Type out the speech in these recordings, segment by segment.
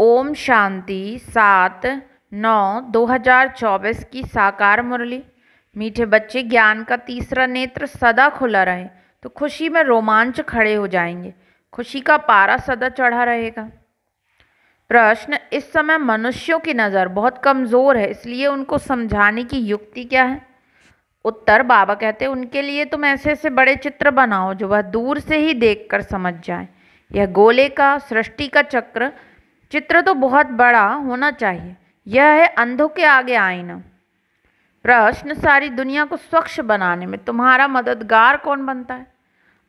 ओम शांति सात नौ 2024 की साकार मुरली मीठे बच्चे ज्ञान का तीसरा नेत्र सदा खुला रहे तो खुशी में रोमांच खड़े हो जाएंगे खुशी का पारा सदा चढ़ा रहेगा प्रश्न इस समय मनुष्यों की नज़र बहुत कमज़ोर है इसलिए उनको समझाने की युक्ति क्या है उत्तर बाबा कहते हैं उनके लिए तुम ऐसे ऐसे बड़े चित्र बनाओ जो वह दूर से ही देखकर समझ जाए यह गोले का सृष्टि का चक्र चित्र तो बहुत बड़ा होना चाहिए यह है अंधों के आगे आईना प्रश्न सारी दुनिया को स्वच्छ बनाने में तुम्हारा मददगार कौन बनता है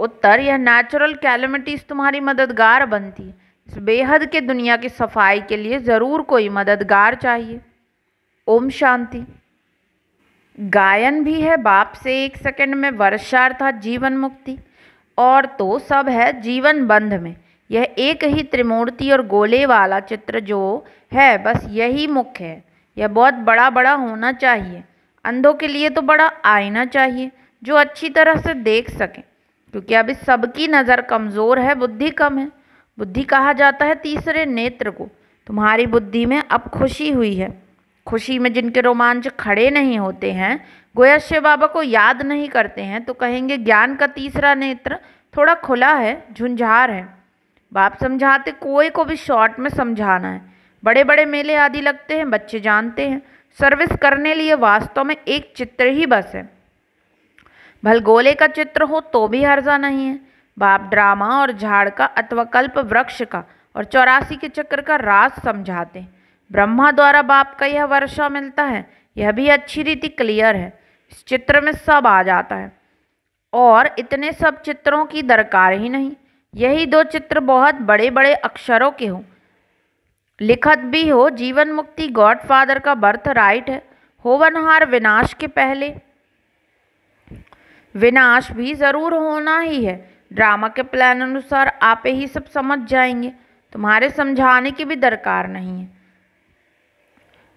उत्तर यह नेचुरल कैलमिटीज़ तुम्हारी मददगार बनती है इस बेहद के दुनिया की सफाई के लिए ज़रूर कोई मददगार चाहिए ओम शांति गायन भी है बाप से एक सेकंड में वर्षा था जीवन मुक्ति और तो सब है जीवन बंध में यह एक ही त्रिमूर्ति और गोले वाला चित्र जो है बस यही मुख्य है यह बहुत बड़ा बड़ा होना चाहिए अंधों के लिए तो बड़ा आईना चाहिए जो अच्छी तरह से देख सकें क्योंकि अभी सबकी नज़र कमज़ोर है बुद्धि कम है बुद्धि कहा जाता है तीसरे नेत्र को तुम्हारी बुद्धि में अब खुशी हुई है खुशी में जिनके रोमांच खड़े नहीं होते हैं गोया शिव बाबा को याद नहीं करते हैं तो कहेंगे ज्ञान का तीसरा नेत्र थोड़ा खुला है झुंझार है बाप समझाते कोई को भी शॉर्ट में समझाना है बड़े बड़े मेले आदि लगते हैं बच्चे जानते हैं सर्विस करने लिए वास्तव में एक चित्र ही बस है भलगोले का चित्र हो तो भी हर्जा नहीं है बाप ड्रामा और झाड़ का अथवा कल्प वृक्ष का और चौरासी के चक्र का राज समझाते हैं ब्रह्मा द्वारा बाप का यह वर्षा मिलता है यह भी अच्छी रीति क्लियर है इस चित्र में सब आ जाता है और इतने सब चित्रों की दरकार ही नहीं यही दो चित्र बहुत बड़े बड़े अक्षरों के हों लिखत भी हो जीवन मुक्ति गॉडफादर का बर्थ राइट है होवनहार विनाश के पहले विनाश भी ज़रूर होना ही है ड्रामा के प्लान अनुसार आप ही सब समझ जाएंगे तुम्हारे समझाने की भी दरकार नहीं है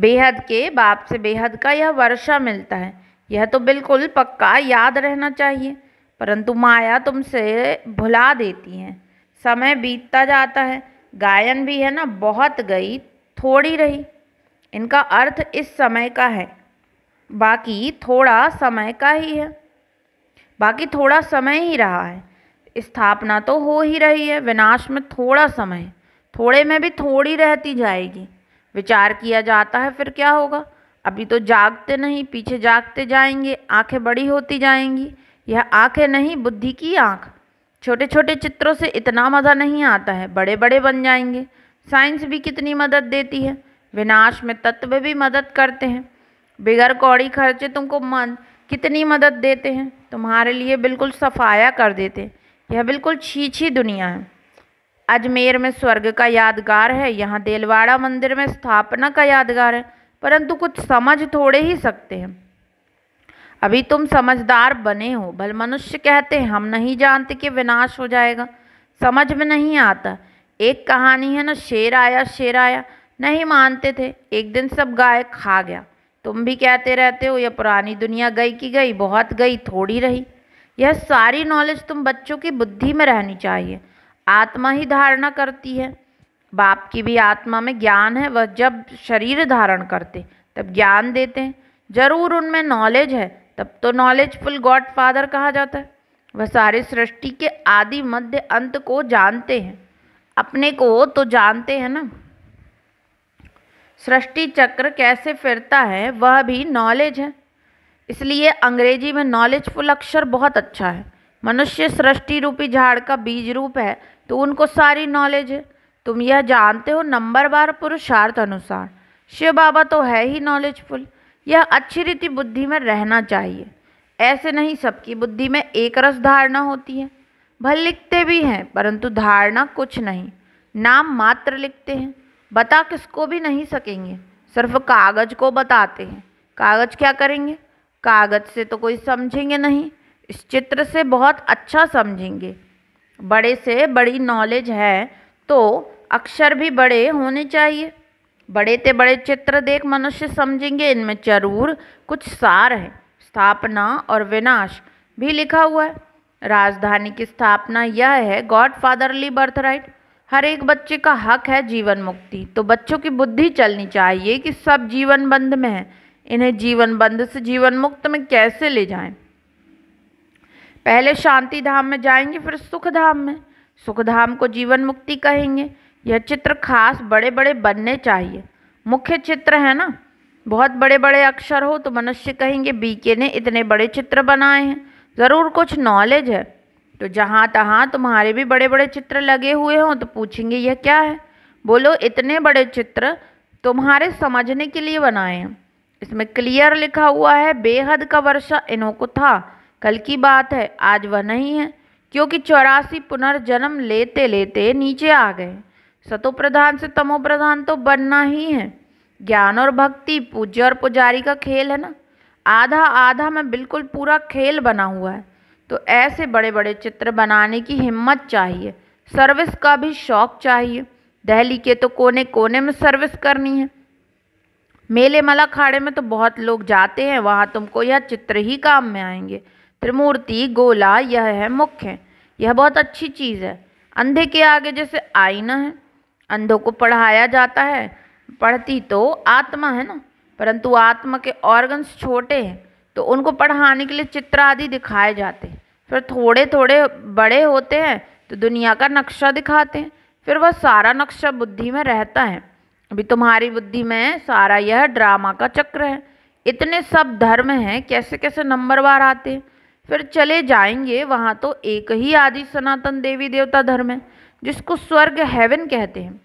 बेहद के बाप से बेहद का यह वर्षा मिलता है यह तो बिल्कुल पक्का याद रहना चाहिए परंतु माया तुमसे भुला देती है समय बीतता जाता है गायन भी है ना बहुत गई थोड़ी रही इनका अर्थ इस समय का है बाकी थोड़ा समय का ही है बाकी थोड़ा समय ही रहा है स्थापना तो हो ही रही है विनाश में थोड़ा समय थोड़े में भी थोड़ी रहती जाएगी विचार किया जाता है फिर क्या होगा अभी तो जागते नहीं पीछे जागते जाएंगे आंखें बड़ी होती जाएंगी यह आँख है नहीं बुद्धि की आँख छोटे छोटे चित्रों से इतना मज़ा नहीं आता है बड़े बड़े बन जाएंगे साइंस भी कितनी मदद देती है विनाश में तत्व भी मदद करते हैं बिगर कौड़ी खर्चे तुमको मन कितनी मदद देते हैं तुम्हारे लिए बिल्कुल सफाया कर देते हैं यह बिल्कुल छीछी दुनिया है अजमेर में स्वर्ग का यादगार है यहाँ देलवाड़ा मंदिर में स्थापना का यादगार है परंतु कुछ समझ थोड़े ही सकते हैं अभी तुम समझदार बने हो भल मनुष्य कहते हम नहीं जानते कि विनाश हो जाएगा समझ में नहीं आता एक कहानी है ना शेर आया शेर आया नहीं मानते थे एक दिन सब गाय खा गया तुम भी कहते रहते हो यह पुरानी दुनिया गई कि गई बहुत गई थोड़ी रही यह सारी नॉलेज तुम बच्चों की बुद्धि में रहनी चाहिए आत्मा ही धारणा करती है बाप की भी आत्मा में ज्ञान है वह जब शरीर धारण करते तब ज्ञान देते हैं जरूर उनमें नॉलेज है तब तो नॉलेजफुल गॉड फादर कहा जाता है वह सारे सृष्टि के आदि मध्य अंत को जानते हैं अपने को तो जानते हैं ना सृष्टि चक्र कैसे फिरता है वह भी नॉलेज है इसलिए अंग्रेजी में नॉलेजफुल अक्षर बहुत अच्छा है मनुष्य सृष्टि रूपी झाड़ का बीज रूप है तो उनको सारी नॉलेज है तुम यह जानते हो नंबर बार पुरुषार्थ अनुसार शिव बाबा तो है ही नॉलेजफुल यह अच्छी रीति बुद्धि में रहना चाहिए ऐसे नहीं सबकी बुद्धि में एक रस धारणा होती है भल लिखते भी हैं परंतु धारणा कुछ नहीं नाम मात्र लिखते हैं बता किसको भी नहीं सकेंगे सिर्फ कागज को बताते हैं कागज क्या करेंगे कागज से तो कोई समझेंगे नहीं इस चित्र से बहुत अच्छा समझेंगे बड़े से बड़ी नॉलेज है तो अक्षर भी बड़े होने चाहिए बड़े ते बड़े चित्र देख मनुष्य समझेंगे इनमें जरूर कुछ सार है स्थापना और विनाश भी लिखा हुआ है राजधानी की स्थापना यह है गॉड फादरली बर्थ राइट हर एक बच्चे का हक है जीवन मुक्ति तो बच्चों की बुद्धि चलनी चाहिए कि सब जीवन बंध में है इन्हें जीवन बंध से जीवन मुक्त में कैसे ले जाएं पहले शांति धाम में जाएंगे फिर सुख धाम में सुख धाम को जीवन मुक्ति कहेंगे यह चित्र खास बड़े बड़े बनने चाहिए मुख्य चित्र है ना बहुत बड़े बड़े अक्षर हो तो मनुष्य कहेंगे बीके ने इतने बड़े चित्र बनाए हैं ज़रूर कुछ नॉलेज है तो जहाँ तहाँ तुम्हारे भी बड़े बड़े चित्र लगे हुए हों तो पूछेंगे यह क्या है बोलो इतने बड़े चित्र तुम्हारे समझने के लिए बनाए हैं इसमें क्लियर लिखा हुआ है बेहद का वर्षा इन्हों को था कल की बात है आज वह नहीं है क्योंकि चौरासी पुनर्जन्म लेते लेते नीचे आ गए सतो प्रधान से तमो प्रधान तो बनना ही है ज्ञान और भक्ति पूज्य और पुजारी का खेल है ना आधा आधा में बिल्कुल पूरा खेल बना हुआ है तो ऐसे बड़े बड़े चित्र बनाने की हिम्मत चाहिए सर्विस का भी शौक चाहिए दहली के तो कोने कोने में सर्विस करनी है मेले मला खाड़े में तो बहुत लोग जाते हैं वहाँ तुमको यह चित्र ही काम में आएंगे त्रिमूर्ति गोला यह है मुख्य यह बहुत अच्छी चीज़ है अंधे के आगे जैसे आईना है अंधों को पढ़ाया जाता है पढ़ती तो आत्मा है ना परंतु आत्मा के ऑर्गन्स छोटे हैं तो उनको पढ़ाने के लिए चित्र आदि दिखाए जाते हैं फिर थोड़े थोड़े बड़े होते हैं तो दुनिया का नक्शा दिखाते हैं फिर वह सारा नक्शा बुद्धि में रहता है अभी तुम्हारी बुद्धि में सारा यह ड्रामा का चक्र है इतने सब धर्म हैं कैसे कैसे नंबरवार आते हैं फिर चले जाएंगे वहाँ तो एक ही आदि सनातन देवी देवता धर्म है जिसको स्वर्ग हेवन कहते हैं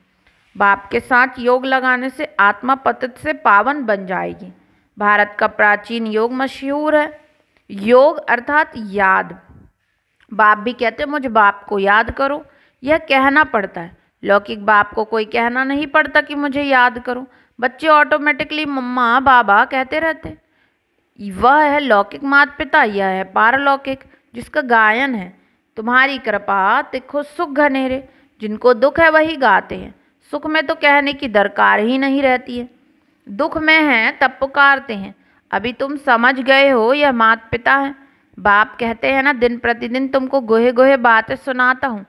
बाप के साथ योग लगाने से आत्मा पतित से पावन बन जाएगी भारत का प्राचीन योग मशहूर है योग अर्थात याद बाप भी कहते हैं मुझे बाप को याद करो यह कहना पड़ता है लौकिक बाप को कोई कहना नहीं पड़ता कि मुझे याद करो बच्चे ऑटोमेटिकली मम्मा बाबा कहते रहते वह है लौकिक माता पिता यह है पारलौकिक जिसका गायन है तुम्हारी कृपा तिखो सुख घनेरे जिनको दुख है वही गाते हैं सुख में तो कहने की दरकार ही नहीं रहती है दुख में हैं तब पुकारते हैं अभी तुम समझ गए हो यह मात पिता है बाप कहते हैं ना दिन प्रतिदिन तुमको गोहे गोहे बातें सुनाता हूँ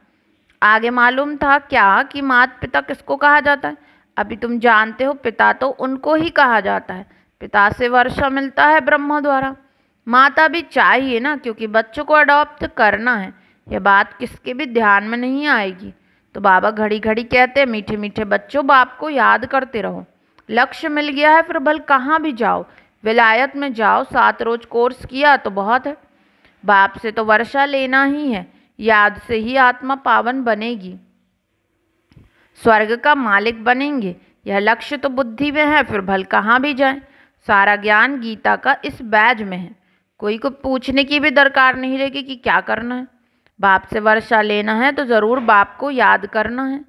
आगे मालूम था क्या कि मात पिता किसको कहा जाता है अभी तुम जानते हो पिता तो उनको ही कहा जाता है पिता से वर्षा मिलता है ब्रह्मा द्वारा माता भी चाहिए ना क्योंकि बच्चों को अडॉप्ट करना है यह बात किसके भी ध्यान में नहीं आएगी तो बाबा घड़ी घड़ी कहते हैं मीठे मीठे बच्चों बाप को याद करते रहो लक्ष्य मिल गया है फिर भल कहाँ भी जाओ विलायत में जाओ सात रोज कोर्स किया तो बहुत है बाप से तो वर्षा लेना ही है याद से ही आत्मा पावन बनेगी स्वर्ग का मालिक बनेंगे यह लक्ष्य तो बुद्धि में है फिर भल कहाँ भी जाए सारा ज्ञान गीता का इस बैज में है कोई को पूछने की भी दरकार नहीं रहेगी कि क्या करना है बाप से वर्षा लेना है तो ज़रूर बाप को याद करना है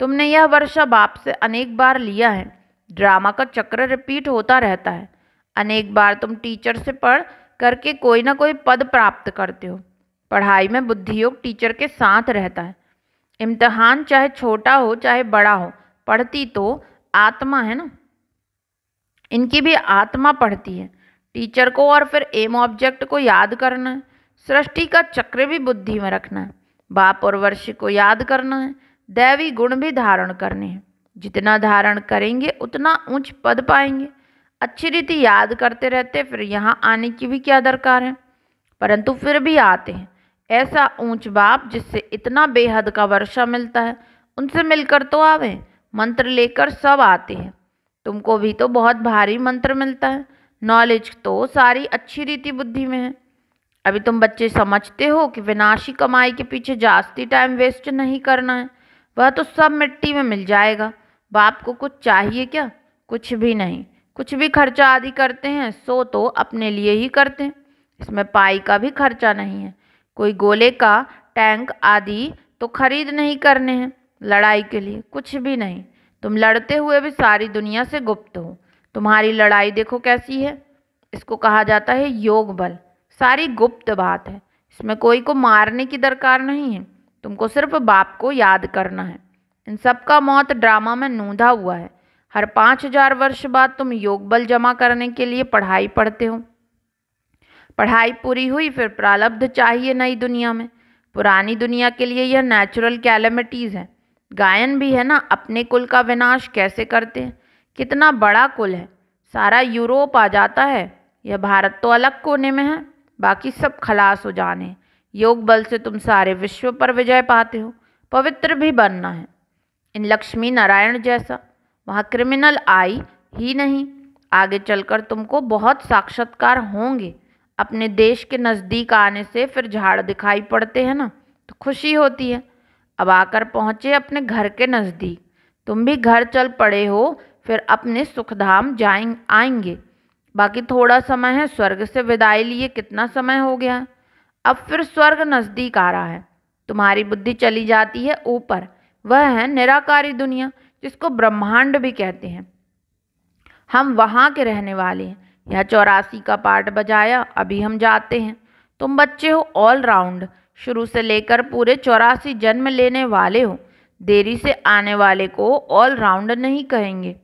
तुमने यह वर्षा बाप से अनेक बार लिया है ड्रामा का चक्र रिपीट होता रहता है अनेक बार तुम टीचर से पढ़ करके कोई ना कोई पद प्राप्त करते हो पढ़ाई में बुद्धियोग टीचर के साथ रहता है इम्तहान चाहे छोटा हो चाहे बड़ा हो पढ़ती तो आत्मा है ना इनकी भी आत्मा पढ़ती है टीचर को और फिर एम ऑब्जेक्ट को याद करना है सृष्टि का चक्र भी बुद्धि में रखना है बाप और वर्ष को याद करना है दैवी गुण भी धारण करने हैं जितना धारण करेंगे उतना ऊंच पद पाएंगे अच्छी रीति याद करते रहते फिर यहाँ आने की भी क्या दरकार है परंतु फिर भी आते हैं ऐसा ऊंच बाप जिससे इतना बेहद का वर्षा मिलता है उनसे मिलकर तो आवे मंत्र लेकर सब आते हैं तुमको भी तो बहुत भारी मंत्र मिलता है नॉलेज तो सारी अच्छी रीति बुद्धि में है अभी तुम बच्चे समझते हो कि विनाशी कमाई के पीछे जास्ती टाइम वेस्ट नहीं करना है वह तो सब मिट्टी में मिल जाएगा बाप को कुछ चाहिए क्या कुछ भी नहीं कुछ भी खर्चा आदि करते हैं सो तो अपने लिए ही करते हैं इसमें पाई का भी खर्चा नहीं है कोई गोले का टैंक आदि तो खरीद नहीं करने हैं लड़ाई के लिए कुछ भी नहीं तुम लड़ते हुए भी सारी दुनिया से गुप्त हो तुम्हारी लड़ाई देखो कैसी है इसको कहा जाता है योग बल सारी गुप्त बात है इसमें कोई को मारने की दरकार नहीं है तुमको सिर्फ बाप को याद करना है इन सब का मौत ड्रामा में नूंधा हुआ है हर पाँच हजार वर्ष बाद तुम योग बल जमा करने के लिए पढ़ाई पढ़ते हो पढ़ाई पूरी हुई फिर प्रालब्ध चाहिए नई दुनिया में पुरानी दुनिया के लिए यह नेचुरल कैलमिटीज़ है गायन भी है ना अपने कुल का विनाश कैसे करते हैं कितना बड़ा कुल है सारा यूरोप आ जाता है यह भारत तो अलग कोने में है बाकी सब खलास हो जाने योग बल से तुम सारे विश्व पर विजय पाते हो पवित्र भी बनना है इन लक्ष्मी नारायण जैसा वहाँ क्रिमिनल आई ही नहीं आगे चलकर तुमको बहुत साक्षात्कार होंगे अपने देश के नज़दीक आने से फिर झाड़ दिखाई पड़ते हैं ना तो खुशी होती है अब आकर पहुँचे अपने घर के नज़दीक तुम भी घर चल पड़े हो फिर अपने सुखधाम जाएंगे आएंगे बाकी थोड़ा समय है स्वर्ग से विदाई लिए कितना समय हो गया अब फिर स्वर्ग नज़दीक आ रहा है तुम्हारी बुद्धि चली जाती है ऊपर वह है निराकारी दुनिया जिसको ब्रह्मांड भी कहते हैं हम वहाँ के रहने वाले हैं यह चौरासी का पार्ट बजाया अभी हम जाते हैं तुम बच्चे हो ऑलराउंड शुरू से लेकर पूरे चौरासी जन्म लेने वाले हो देरी से आने वाले को ऑलराउंड नहीं कहेंगे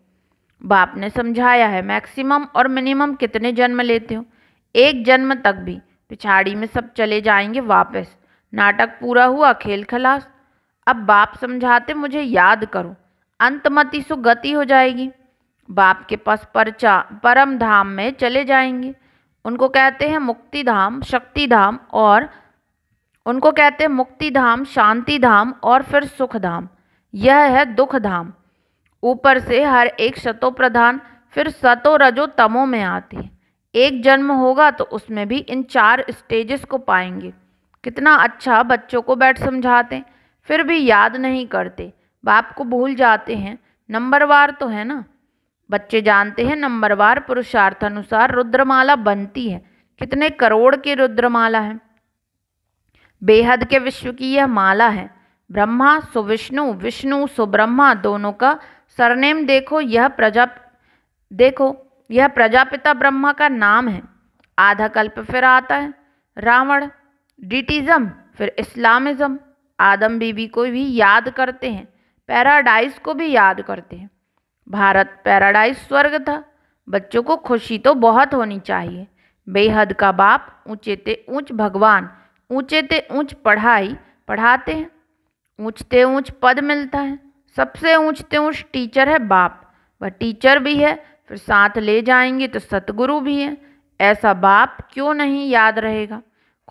बाप ने समझाया है मैक्सिमम और मिनिमम कितने जन्म लेते हो एक जन्म तक भी पिछाड़ी में सब चले जाएंगे वापस नाटक पूरा हुआ खेल खलास अब बाप समझाते मुझे याद करो अंतमति सो गति हो जाएगी बाप के पास परचा परम धाम में चले जाएंगे उनको कहते हैं मुक्ति धाम शक्ति धाम और उनको कहते हैं मुक्ति धाम शांति धाम और फिर सुख धाम यह है दुख धाम ऊपर से हर एक शतो प्रधान फिर सतो रजो तमो में आती है एक जन्म होगा तो उसमें भी इन चार स्टेजेस को पाएंगे कितना अच्छा बच्चों को बैठ समझाते फिर भी याद नहीं करते बाप को भूल जाते हैं नंबरवार तो है ना बच्चे जानते हैं नंबरवार पुरुषार्थ अनुसार रुद्रमाला बनती है कितने करोड़ की रुद्रमाला है बेहद के विश्व की यह माला है ब्रह्मा सुविष्णु विष्णु सुब्रह्मा दोनों का सरनेम देखो यह प्रजा देखो यह प्रजापिता ब्रह्मा का नाम है आधा कल्प फिर आता है रावण डिटिज़म फिर इस्लामिज़म आदम बीबी को भी याद करते हैं पैराडाइज को भी याद करते हैं भारत पैराडाइज स्वर्ग था बच्चों को खुशी तो बहुत होनी चाहिए बेहद का बाप ऊँचे ते ऊँच भगवान ऊँचे ते ऊँच पढ़ाई पढ़ाते हैं ऊँचते ऊँच पद मिलता है सबसे ऊंचते ऊंच टीचर है बाप वह टीचर भी है फिर साथ ले जाएंगे तो सतगुरु भी हैं ऐसा बाप क्यों नहीं याद रहेगा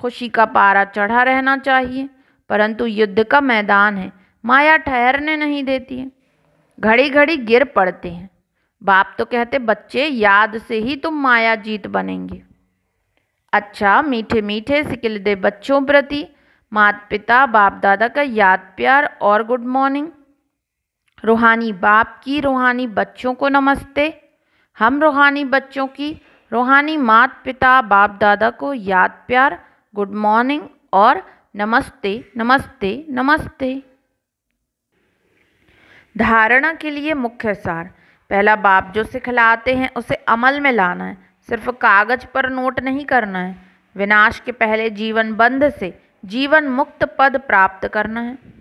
खुशी का पारा चढ़ा रहना चाहिए परंतु युद्ध का मैदान है माया ठहरने नहीं देती है घड़ी घड़ी गिर पड़ते हैं बाप तो कहते बच्चे याद से ही तुम माया जीत बनेंगे अच्छा मीठे मीठे सिकिल दे बच्चों प्रति माता पिता बाप दादा का याद प्यार और गुड मॉर्निंग रूहानी बाप की रूहानी बच्चों को नमस्ते हम रूहानी बच्चों की रूहानी मात पिता बाप दादा को याद प्यार गुड मॉर्निंग और नमस्ते नमस्ते नमस्ते धारणा के लिए मुख्य सार पहला बाप जो सिखलाते हैं उसे अमल में लाना है सिर्फ कागज पर नोट नहीं करना है विनाश के पहले जीवन बंध से जीवन मुक्त पद प्राप्त करना है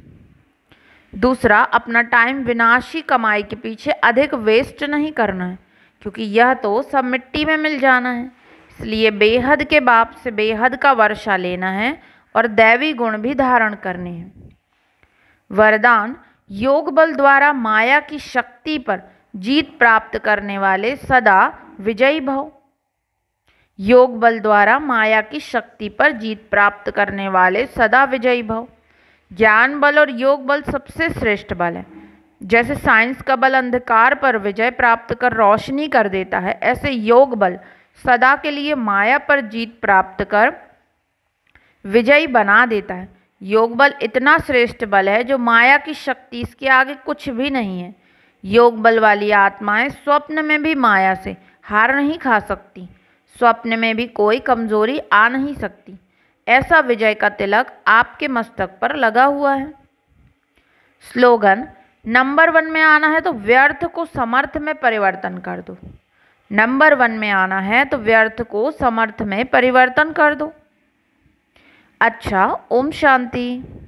दूसरा अपना टाइम विनाशी कमाई के पीछे अधिक वेस्ट नहीं करना है क्योंकि यह तो सब मिट्टी में मिल जाना है इसलिए बेहद के बाप से बेहद का वर्षा लेना है और दैवी गुण भी धारण करने हैं वरदान योग बल द्वारा माया की शक्ति पर जीत प्राप्त करने वाले सदा विजयी भव योग बल द्वारा माया की शक्ति पर जीत प्राप्त करने वाले सदा विजयी भव ज्ञान बल और योग बल सबसे श्रेष्ठ बल है जैसे साइंस का बल अंधकार पर विजय प्राप्त कर रोशनी कर देता है ऐसे योग बल सदा के लिए माया पर जीत प्राप्त कर विजयी बना देता है योग बल इतना श्रेष्ठ बल है जो माया की शक्ति इसके आगे कुछ भी नहीं है योग बल वाली आत्माएं स्वप्न में भी माया से हार नहीं खा सकती स्वप्न में भी कोई कमजोरी आ नहीं सकती ऐसा विजय का तिलक आपके मस्तक पर लगा हुआ है स्लोगन नंबर वन में आना है तो व्यर्थ को समर्थ में परिवर्तन कर दो नंबर वन में आना है तो व्यर्थ को समर्थ में परिवर्तन कर दो अच्छा ओम शांति